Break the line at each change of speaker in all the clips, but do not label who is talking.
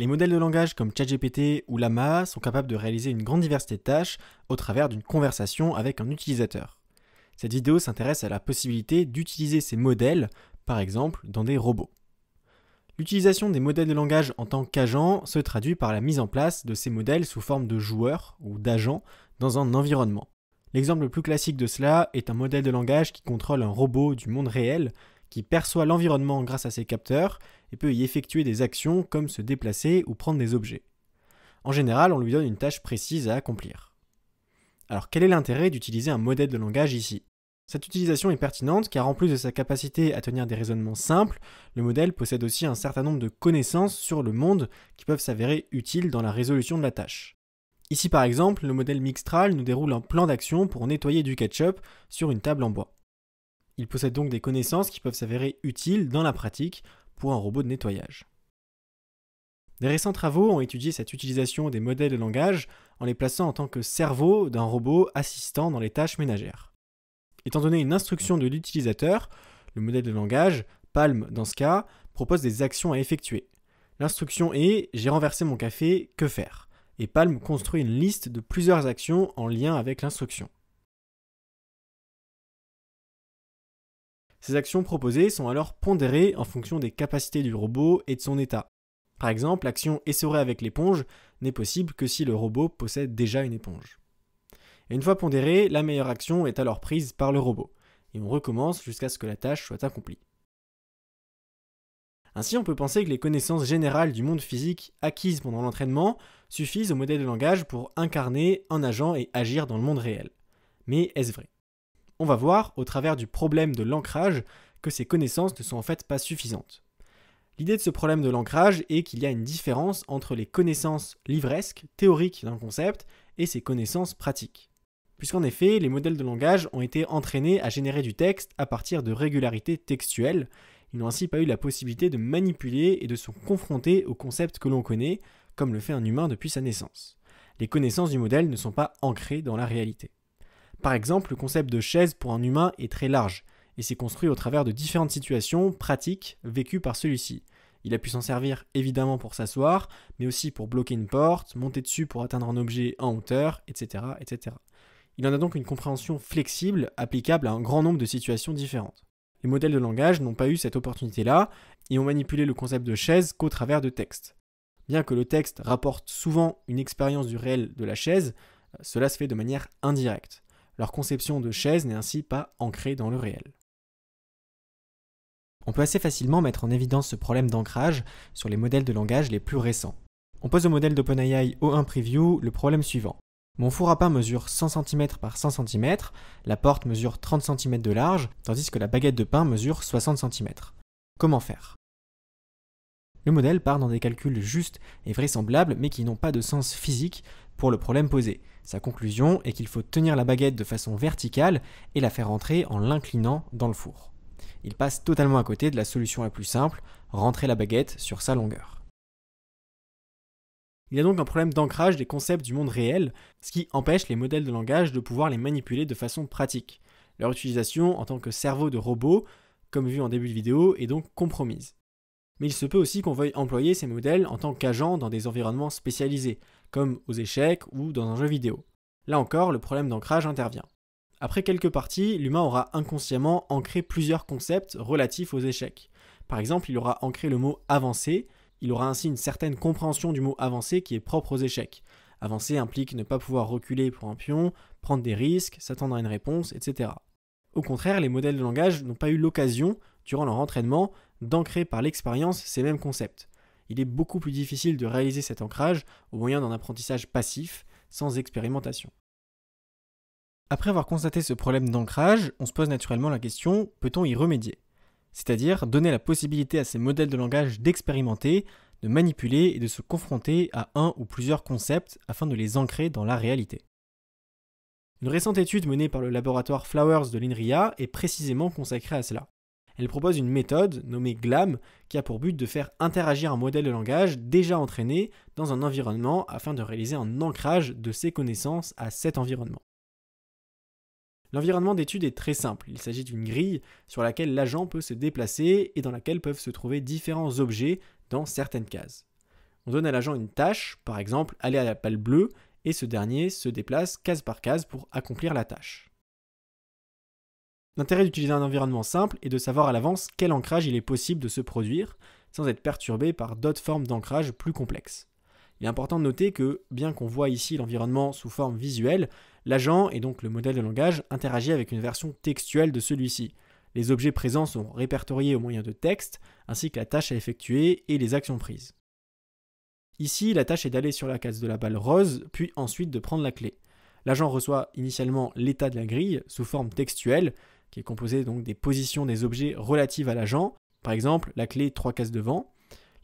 Les modèles de langage comme ChatGPT ou Lama sont capables de réaliser une grande diversité de tâches au travers d'une conversation avec un utilisateur. Cette vidéo s'intéresse à la possibilité d'utiliser ces modèles, par exemple dans des robots. L'utilisation des modèles de langage en tant qu'agent se traduit par la mise en place de ces modèles sous forme de joueurs ou d'agents dans un environnement. L'exemple le plus classique de cela est un modèle de langage qui contrôle un robot du monde réel qui perçoit l'environnement grâce à ses capteurs peut y effectuer des actions comme se déplacer ou prendre des objets. En général, on lui donne une tâche précise à accomplir. Alors quel est l'intérêt d'utiliser un modèle de langage ici Cette utilisation est pertinente car en plus de sa capacité à tenir des raisonnements simples, le modèle possède aussi un certain nombre de connaissances sur le monde qui peuvent s'avérer utiles dans la résolution de la tâche. Ici par exemple, le modèle Mixtral nous déroule un plan d'action pour nettoyer du ketchup sur une table en bois. Il possède donc des connaissances qui peuvent s'avérer utiles dans la pratique pour un robot de nettoyage. Des récents travaux ont étudié cette utilisation des modèles de langage en les plaçant en tant que cerveau d'un robot assistant dans les tâches ménagères. Étant donné une instruction de l'utilisateur, le modèle de langage, Palm dans ce cas, propose des actions à effectuer. L'instruction est J'ai renversé mon café, que faire et Palm construit une liste de plusieurs actions en lien avec l'instruction. Ces actions proposées sont alors pondérées en fonction des capacités du robot et de son état. Par exemple, l'action essorer avec l'éponge n'est possible que si le robot possède déjà une éponge. Et une fois pondérée, la meilleure action est alors prise par le robot, et on recommence jusqu'à ce que la tâche soit accomplie. Ainsi, on peut penser que les connaissances générales du monde physique acquises pendant l'entraînement suffisent au modèle de langage pour incarner un agent et agir dans le monde réel. Mais est-ce vrai on va voir, au travers du problème de l'ancrage, que ces connaissances ne sont en fait pas suffisantes. L'idée de ce problème de l'ancrage est qu'il y a une différence entre les connaissances livresques, théoriques d'un concept, et ses connaissances pratiques. Puisqu'en effet, les modèles de langage ont été entraînés à générer du texte à partir de régularités textuelles, ils n'ont ainsi pas eu la possibilité de manipuler et de se confronter aux concepts que l'on connaît, comme le fait un humain depuis sa naissance. Les connaissances du modèle ne sont pas ancrées dans la réalité. Par exemple, le concept de chaise pour un humain est très large et s'est construit au travers de différentes situations pratiques vécues par celui-ci. Il a pu s'en servir évidemment pour s'asseoir, mais aussi pour bloquer une porte, monter dessus pour atteindre un objet en hauteur, etc. etc. Il en a donc une compréhension flexible applicable à un grand nombre de situations différentes. Les modèles de langage n'ont pas eu cette opportunité-là et ont manipulé le concept de chaise qu'au travers de textes. Bien que le texte rapporte souvent une expérience du réel de la chaise, euh, cela se fait de manière indirecte. Leur conception de chaise n'est ainsi pas ancrée dans le réel. On peut assez facilement mettre en évidence ce problème d'ancrage sur les modèles de langage les plus récents. On pose au modèle d'OpenAI O1 Preview le problème suivant. Mon four à pain mesure 100 cm par 100 cm, la porte mesure 30 cm de large, tandis que la baguette de pain mesure 60 cm. Comment faire Le modèle part dans des calculs justes et vraisemblables mais qui n'ont pas de sens physique pour le problème posé, sa conclusion est qu'il faut tenir la baguette de façon verticale et la faire entrer en l'inclinant dans le four. Il passe totalement à côté de la solution la plus simple, rentrer la baguette sur sa longueur. Il y a donc un problème d'ancrage des concepts du monde réel, ce qui empêche les modèles de langage de pouvoir les manipuler de façon pratique. Leur utilisation en tant que cerveau de robot, comme vu en début de vidéo, est donc compromise. Mais il se peut aussi qu'on veuille employer ces modèles en tant qu'agents dans des environnements spécialisés, comme aux échecs ou dans un jeu vidéo. Là encore, le problème d'ancrage intervient. Après quelques parties, l'humain aura inconsciemment ancré plusieurs concepts relatifs aux échecs. Par exemple, il aura ancré le mot avancé ». il aura ainsi une certaine compréhension du mot avancé » qui est propre aux échecs. Avancer implique ne pas pouvoir reculer pour un pion, prendre des risques, s'attendre à une réponse, etc. Au contraire, les modèles de langage n'ont pas eu l'occasion, durant leur entraînement, d'ancrer par l'expérience ces mêmes concepts il est beaucoup plus difficile de réaliser cet ancrage au moyen d'un apprentissage passif, sans expérimentation. Après avoir constaté ce problème d'ancrage, on se pose naturellement la question, peut-on y remédier C'est-à-dire donner la possibilité à ces modèles de langage d'expérimenter, de manipuler et de se confronter à un ou plusieurs concepts afin de les ancrer dans la réalité. Une récente étude menée par le laboratoire Flowers de l'INRIA est précisément consacrée à cela. Elle propose une méthode nommée GLAM qui a pour but de faire interagir un modèle de langage déjà entraîné dans un environnement afin de réaliser un ancrage de ses connaissances à cet environnement. L'environnement d'étude est très simple, il s'agit d'une grille sur laquelle l'agent peut se déplacer et dans laquelle peuvent se trouver différents objets dans certaines cases. On donne à l'agent une tâche, par exemple aller à la palle bleue, et ce dernier se déplace case par case pour accomplir la tâche. L'intérêt d'utiliser un environnement simple est de savoir à l'avance quel ancrage il est possible de se produire, sans être perturbé par d'autres formes d'ancrage plus complexes. Il est important de noter que, bien qu'on voit ici l'environnement sous forme visuelle, l'agent, et donc le modèle de langage, interagit avec une version textuelle de celui-ci. Les objets présents sont répertoriés au moyen de texte, ainsi que la tâche à effectuer et les actions prises. Ici, la tâche est d'aller sur la case de la balle rose, puis ensuite de prendre la clé. L'agent reçoit initialement l'état de la grille sous forme textuelle, qui est composé donc des positions des objets relatives à l'agent, par exemple la clé trois cases devant.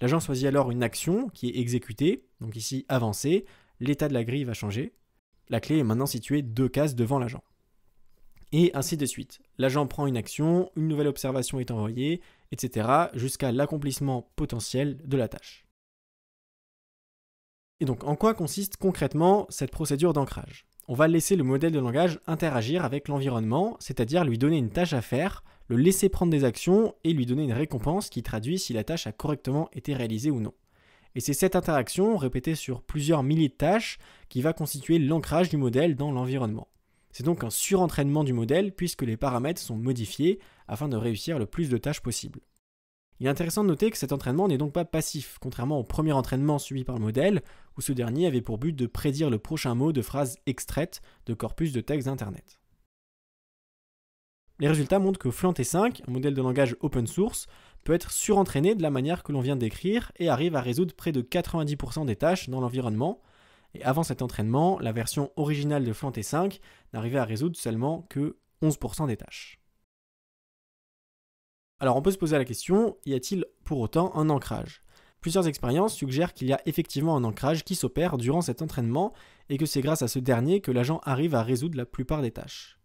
L'agent choisit alors une action qui est exécutée, donc ici avancée, l'état de la grille va changer. La clé est maintenant située deux cases devant l'agent. Et ainsi de suite. L'agent prend une action, une nouvelle observation est envoyée, etc., jusqu'à l'accomplissement potentiel de la tâche. Et donc en quoi consiste concrètement cette procédure d'ancrage on va laisser le modèle de langage interagir avec l'environnement, c'est-à-dire lui donner une tâche à faire, le laisser prendre des actions et lui donner une récompense qui traduit si la tâche a correctement été réalisée ou non. Et c'est cette interaction, répétée sur plusieurs milliers de tâches, qui va constituer l'ancrage du modèle dans l'environnement. C'est donc un surentraînement du modèle puisque les paramètres sont modifiés afin de réussir le plus de tâches possible. Il est intéressant de noter que cet entraînement n'est donc pas passif, contrairement au premier entraînement subi par le modèle, où ce dernier avait pour but de prédire le prochain mot de phrases extraites de corpus de texte d'Internet. Les résultats montrent que Flant T5, un modèle de langage open source, peut être surentraîné de la manière que l'on vient décrire et arrive à résoudre près de 90% des tâches dans l'environnement. Et avant cet entraînement, la version originale de Flant 5 n'arrivait à résoudre seulement que 11% des tâches. Alors on peut se poser la question, y a-t-il pour autant un ancrage Plusieurs expériences suggèrent qu'il y a effectivement un ancrage qui s'opère durant cet entraînement et que c'est grâce à ce dernier que l'agent arrive à résoudre la plupart des tâches.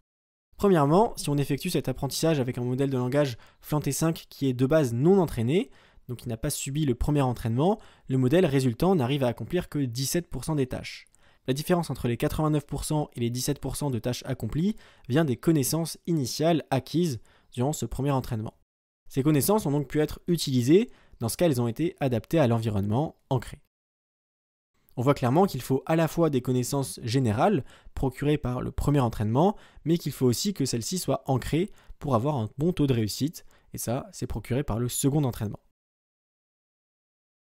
Premièrement, si on effectue cet apprentissage avec un modèle de langage Flanté 5 qui est de base non entraîné, donc qui n'a pas subi le premier entraînement, le modèle résultant n'arrive à accomplir que 17% des tâches. La différence entre les 89% et les 17% de tâches accomplies vient des connaissances initiales acquises durant ce premier entraînement. Ces connaissances ont donc pu être utilisées, dans ce cas elles ont été adaptées à l'environnement ancré. On voit clairement qu'il faut à la fois des connaissances générales procurées par le premier entraînement, mais qu'il faut aussi que celles-ci soient ancrées pour avoir un bon taux de réussite, et ça, c'est procuré par le second entraînement.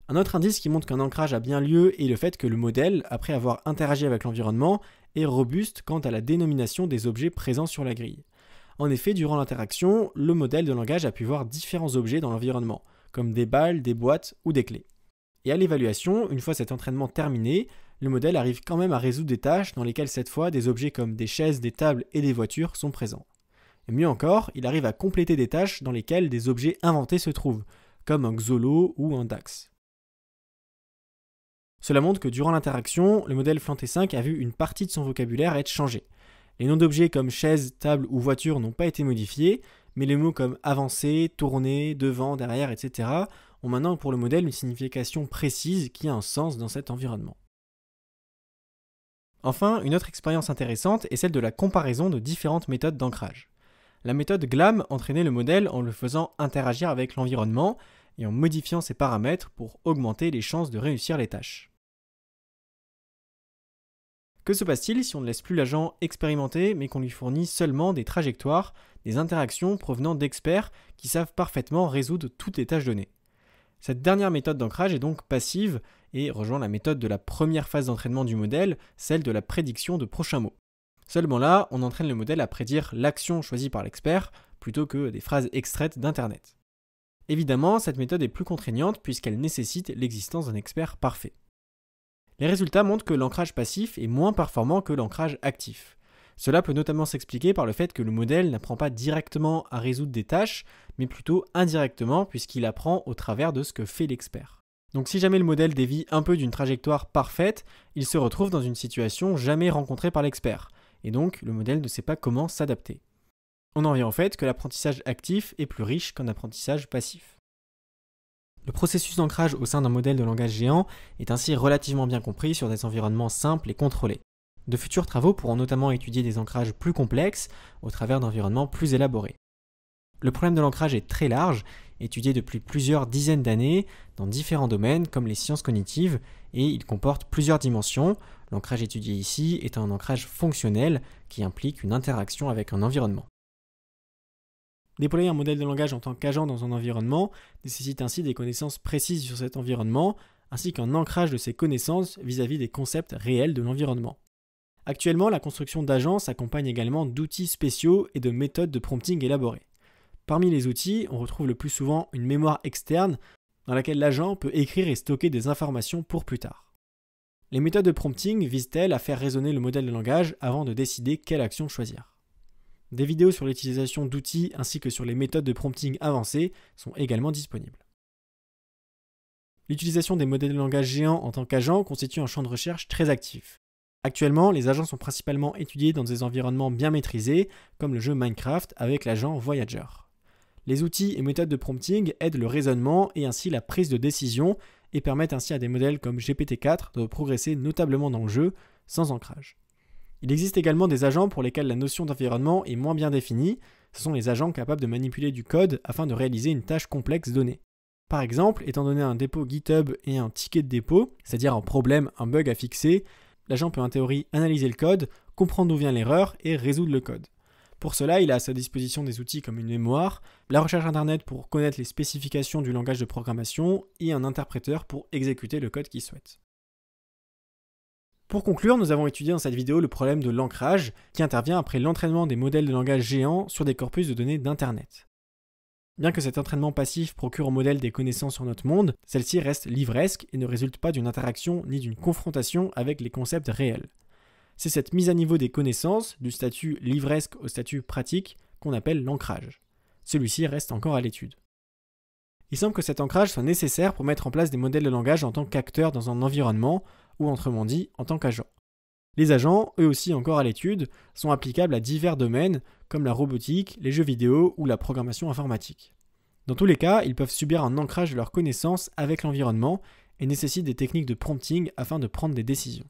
Un autre indice qui montre qu'un ancrage a bien lieu est le fait que le modèle, après avoir interagi avec l'environnement, est robuste quant à la dénomination des objets présents sur la grille. En effet, durant l'interaction, le modèle de langage a pu voir différents objets dans l'environnement, comme des balles, des boîtes ou des clés. Et à l'évaluation, une fois cet entraînement terminé, le modèle arrive quand même à résoudre des tâches dans lesquelles cette fois des objets comme des chaises, des tables et des voitures sont présents. Et mieux encore, il arrive à compléter des tâches dans lesquelles des objets inventés se trouvent, comme un xolo ou un dax. Cela montre que durant l'interaction, le modèle Flanté 5 a vu une partie de son vocabulaire être changée, les noms d'objets comme chaise, table ou voiture n'ont pas été modifiés, mais les mots comme avancer, tourner, devant, derrière, etc. ont maintenant pour le modèle une signification précise qui a un sens dans cet environnement. Enfin, une autre expérience intéressante est celle de la comparaison de différentes méthodes d'ancrage. La méthode GLAM entraînait le modèle en le faisant interagir avec l'environnement et en modifiant ses paramètres pour augmenter les chances de réussir les tâches. Que se passe-t-il si on ne laisse plus l'agent expérimenter mais qu'on lui fournit seulement des trajectoires, des interactions provenant d'experts qui savent parfaitement résoudre toutes les tâches données Cette dernière méthode d'ancrage est donc passive et rejoint la méthode de la première phase d'entraînement du modèle, celle de la prédiction de prochains mots. Seulement là, on entraîne le modèle à prédire l'action choisie par l'expert plutôt que des phrases extraites d'Internet. Évidemment, cette méthode est plus contraignante puisqu'elle nécessite l'existence d'un expert parfait. Les résultats montrent que l'ancrage passif est moins performant que l'ancrage actif. Cela peut notamment s'expliquer par le fait que le modèle n'apprend pas directement à résoudre des tâches, mais plutôt indirectement puisqu'il apprend au travers de ce que fait l'expert. Donc si jamais le modèle dévie un peu d'une trajectoire parfaite, il se retrouve dans une situation jamais rencontrée par l'expert, et donc le modèle ne sait pas comment s'adapter. On en vient au fait que l'apprentissage actif est plus riche qu'un apprentissage passif. Le processus d'ancrage au sein d'un modèle de langage géant est ainsi relativement bien compris sur des environnements simples et contrôlés. De futurs travaux pourront notamment étudier des ancrages plus complexes au travers d'environnements plus élaborés. Le problème de l'ancrage est très large, étudié depuis plusieurs dizaines d'années dans différents domaines comme les sciences cognitives, et il comporte plusieurs dimensions. L'ancrage étudié ici est un ancrage fonctionnel qui implique une interaction avec un environnement. Déployer un modèle de langage en tant qu'agent dans un environnement nécessite ainsi des connaissances précises sur cet environnement, ainsi qu'un ancrage de ces connaissances vis-à-vis des concepts réels de l'environnement. Actuellement, la construction d'agents s'accompagne également d'outils spéciaux et de méthodes de prompting élaborées. Parmi les outils, on retrouve le plus souvent une mémoire externe dans laquelle l'agent peut écrire et stocker des informations pour plus tard. Les méthodes de prompting visent-elles à faire résonner le modèle de langage avant de décider quelle action choisir des vidéos sur l'utilisation d'outils ainsi que sur les méthodes de prompting avancées sont également disponibles. L'utilisation des modèles de langage géants en tant qu'agent constitue un champ de recherche très actif. Actuellement, les agents sont principalement étudiés dans des environnements bien maîtrisés, comme le jeu Minecraft avec l'agent Voyager. Les outils et méthodes de prompting aident le raisonnement et ainsi la prise de décision et permettent ainsi à des modèles comme GPT-4 de progresser notablement dans le jeu sans ancrage. Il existe également des agents pour lesquels la notion d'environnement est moins bien définie, ce sont les agents capables de manipuler du code afin de réaliser une tâche complexe donnée. Par exemple, étant donné un dépôt GitHub et un ticket de dépôt, c'est-à-dire un problème, un bug à fixer, l'agent peut en théorie analyser le code, comprendre d'où vient l'erreur et résoudre le code. Pour cela, il a à sa disposition des outils comme une mémoire, la recherche Internet pour connaître les spécifications du langage de programmation et un interpréteur pour exécuter le code qu'il souhaite. Pour conclure, nous avons étudié dans cette vidéo le problème de l'ancrage, qui intervient après l'entraînement des modèles de langage géants sur des corpus de données d'Internet. Bien que cet entraînement passif procure au modèle des connaissances sur notre monde, celle-ci reste livresque et ne résulte pas d'une interaction ni d'une confrontation avec les concepts réels. C'est cette mise à niveau des connaissances, du statut livresque au statut pratique, qu'on appelle l'ancrage. Celui-ci reste encore à l'étude. Il semble que cet ancrage soit nécessaire pour mettre en place des modèles de langage en tant qu'acteurs dans un environnement, ou autrement dit en tant qu'agent. Les agents, eux aussi encore à l'étude, sont applicables à divers domaines comme la robotique, les jeux vidéo ou la programmation informatique. Dans tous les cas, ils peuvent subir un ancrage de leurs connaissances avec l'environnement et nécessitent des techniques de prompting afin de prendre des décisions.